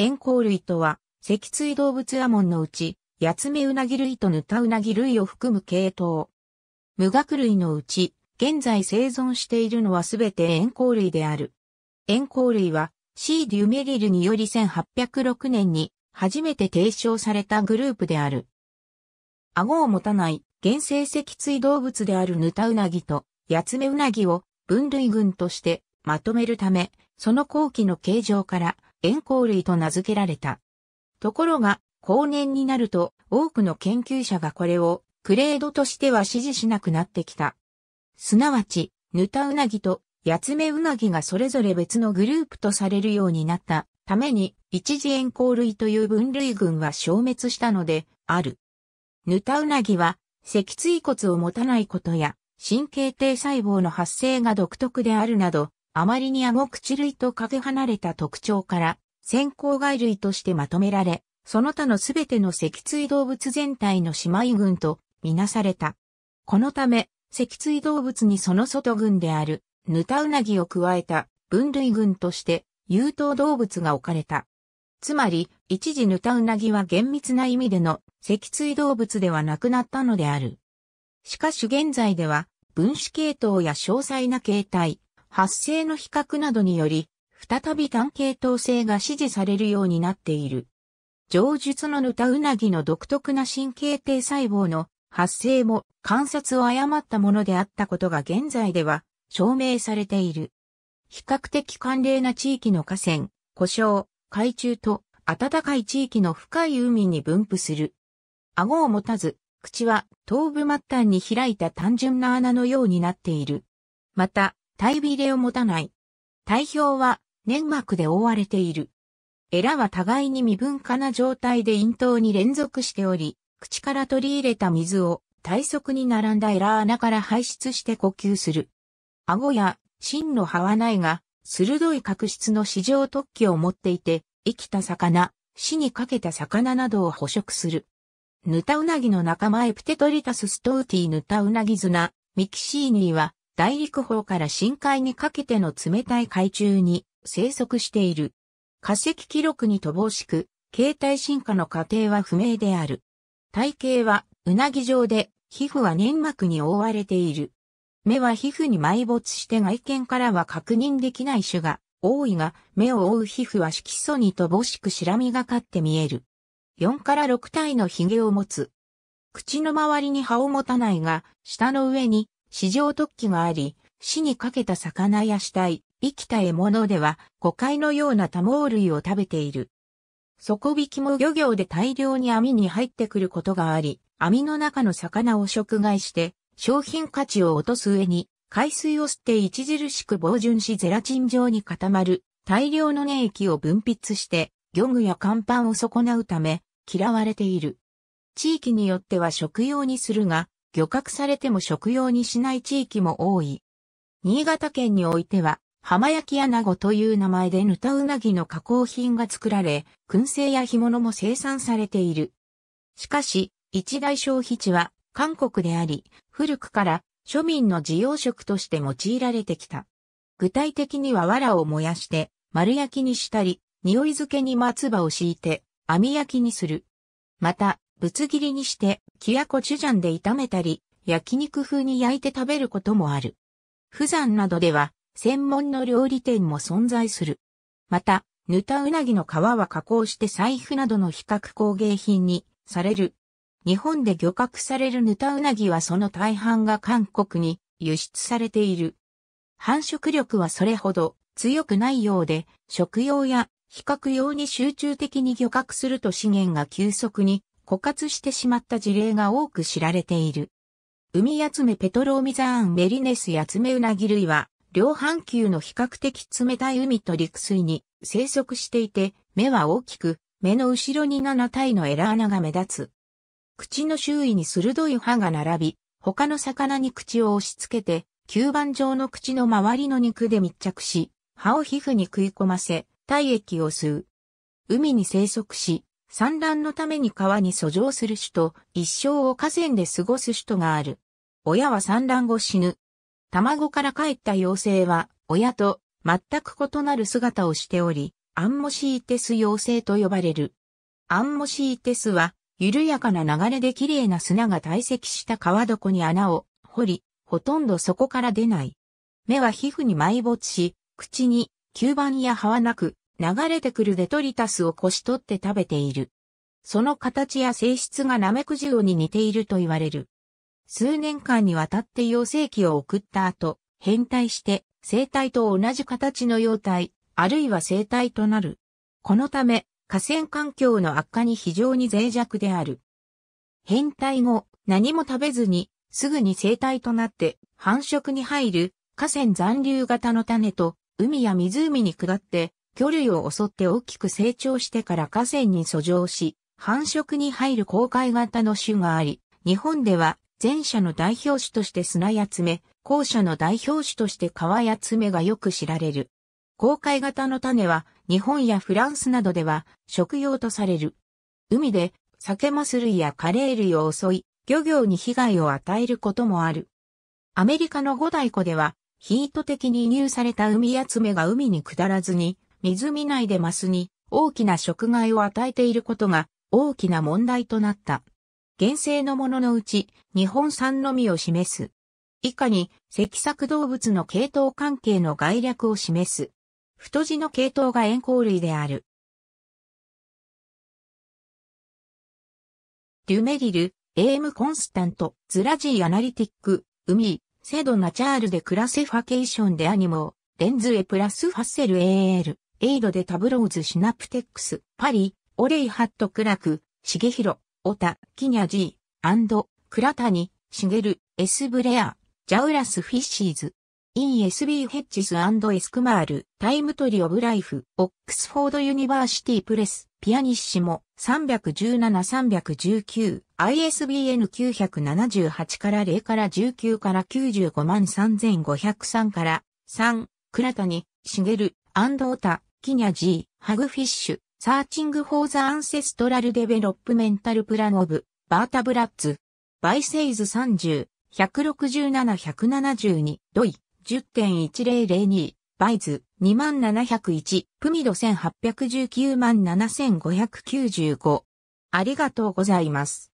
円鉱類とは、脊椎動物アモンのうち、ヤツメウナギ類とヌタウナギ類を含む系統。無学類のうち、現在生存しているのはすべて円鉱類である。円鉱類は、シー・デュメリルにより1806年に初めて提唱されたグループである。顎を持たない原生脊椎動物であるヌタウナギとヤツメウナギを分類群としてまとめるため、その後期の形状から塩光類と名付けられた。ところが、後年になると多くの研究者がこれをクレードとしては支持しなくなってきた。すなわち、ヌタウナギとヤツメウナギがそれぞれ別のグループとされるようになったために、一次塩光類という分類群は消滅したので、ある。ヌタウナギは、脊椎骨を持たないことや、神経堤細胞の発生が独特であるなど、あまりに顎口類とかけ離れた特徴から、先行外類としてまとめられ、その他のすべての脊椎動物全体の姉妹群とみなされた。このため、脊椎動物にその外群である、ヌタウナギを加えた分類群として、有頭動物が置かれた。つまり、一時ヌタウナギは厳密な意味での脊椎動物ではなくなったのである。しかし現在では、分子系統や詳細な形態、発生の比較などにより、再び単系統性が支持されるようになっている。上述のヌタウナギの独特な神経体細胞の発生も観察を誤ったものであったことが現在では証明されている。比較的寒冷な地域の河川、故障、海中と暖かい地域の深い海に分布する。顎を持たず、口は頭部末端に開いた単純な穴のようになっている。また、体びれを持たない。体表は粘膜で覆われている。エラは互いに未分化な状態で咽頭に連続しており、口から取り入れた水を体側に並んだエラ穴から排出して呼吸する。顎や芯の歯はないが、鋭い角質の市場突起を持っていて、生きた魚、死にかけた魚などを捕食する。ヌタウナギの仲間エプテトリタスストウティヌタウナギズナ、ミキシーニーは、大陸方から深海にかけての冷たい海中に生息している。化石記録に乏しく、形態進化の過程は不明である。体型はうなぎ状で、皮膚は粘膜に覆われている。目は皮膚に埋没して外見からは確認できない種が多いが、目を覆う皮膚は色素に乏しく白みがかって見える。4から6体の髭を持つ。口の周りに歯を持たないが、舌の上に市場突起があり、死にかけた魚や死体、生きた獲物では、誤解のような多毛類を食べている。底引きも漁業で大量に網に入ってくることがあり、網の中の魚を食害して、商品価値を落とす上に、海水を吸って著しく防潤しゼラチン状に固まる大量の粘液を分泌して、漁具や甲板を損なうため、嫌われている。地域によっては食用にするが、漁獲されても食用にしない地域も多い。新潟県においては、浜焼き穴子という名前でぬたうなぎの加工品が作られ、燻製や干物も生産されている。しかし、一大消費地は韓国であり、古くから庶民の自用食として用いられてきた。具体的には藁を燃やして丸焼きにしたり、匂い付けに松葉を敷いて網焼きにする。また、ぶつ切りにして、キヤコチュジャンで炒めたり、焼肉風に焼いて食べることもある。釜山などでは、専門の料理店も存在する。また、ぬたうなぎの皮は加工して財布などの比較工芸品にされる。日本で漁獲されるぬたうなぎはその大半が韓国に輸出されている。繁殖力はそれほど強くないようで、食用や比較用に集中的に漁獲すると資源が急速に枯渇してしまった事例が多く知られている。ウミヤツメペトローミザーンメリネスヤツメウナギ類は、両半球の比較的冷たい海と陸水に生息していて、目は大きく、目の後ろに7体のエラ穴が目立つ。口の周囲に鋭い歯が並び、他の魚に口を押し付けて、吸盤状の口の周りの肉で密着し、歯を皮膚に食い込ませ、体液を吸う。海に生息し、産卵のために川に遡上する種と、一生を河川で過ごす種とがある。親は産卵後死ぬ。卵から帰った妖精は、親と全く異なる姿をしており、アンモシーテス妖精と呼ばれる。アンモシーテスは、緩やかな流れで綺麗な砂が堆積した川床に穴を掘り、ほとんどそこから出ない。目は皮膚に埋没し、口に吸盤や歯はなく、流れてくるデトリタスをこし取って食べている。その形や性質がナメクジオに似ていると言われる。数年間にわたって幼生期を送った後、変態して生体と同じ形の幼体、あるいは生体となる。このため、河川環境の悪化に非常に脆弱である。変態後、何も食べずに、すぐに生体となって繁殖に入る河川残留型の種と海や湖に下って魚類を襲って大きく成長してから河川に遡上し、繁殖に入る公開型の種があり、日本では前者の代表種として砂やめ、後者の代表種として川や爪がよく知られる。公開型の種は日本やフランスなどでは食用とされる。海で酒マス類やカレー類を襲い、漁業に被害を与えることもある。アメリカの五大湖では、ヒート的に輸入された海やめが海に下らずに、湖内でマスに大きな食害を与えていることが大きな問題となった。原生のもののうち日本産のみを示す。以下に赤作動物の系統関係の概略を示す。太字の系統が円光類である。デュメリル、エームコンスタント、ズラジーアナリティック、ウミー、セドナチャールでクラセファケーションでアニモレンズエプラスファッセル AL。エイドでタブローズシナプテックス、パリ、オレイハットクラク、シゲヒロ、オタ、キニャジー、アンド、クラタニ、シゲル、エスブレア、ジャウラスフィッシーズ、インエスビー・ヘッジスエスクマール、タイムトリオブライフ、オックスフォードユニバーシティプレス、ピアニッシモ、317-319、ISBN 978から0から19から95万3503から3、シゲル、アンドオタ、キニャジー、ハグフィッシュ、サーチング・フォー・ザ・アンセストラル・デベロップメンタル・プラン・オブ、バータ・ブラッツ、バイセイズ30、167-172、ドイ、10.1002、バイズ、2701、プミド1819万7595。ありがとうございます。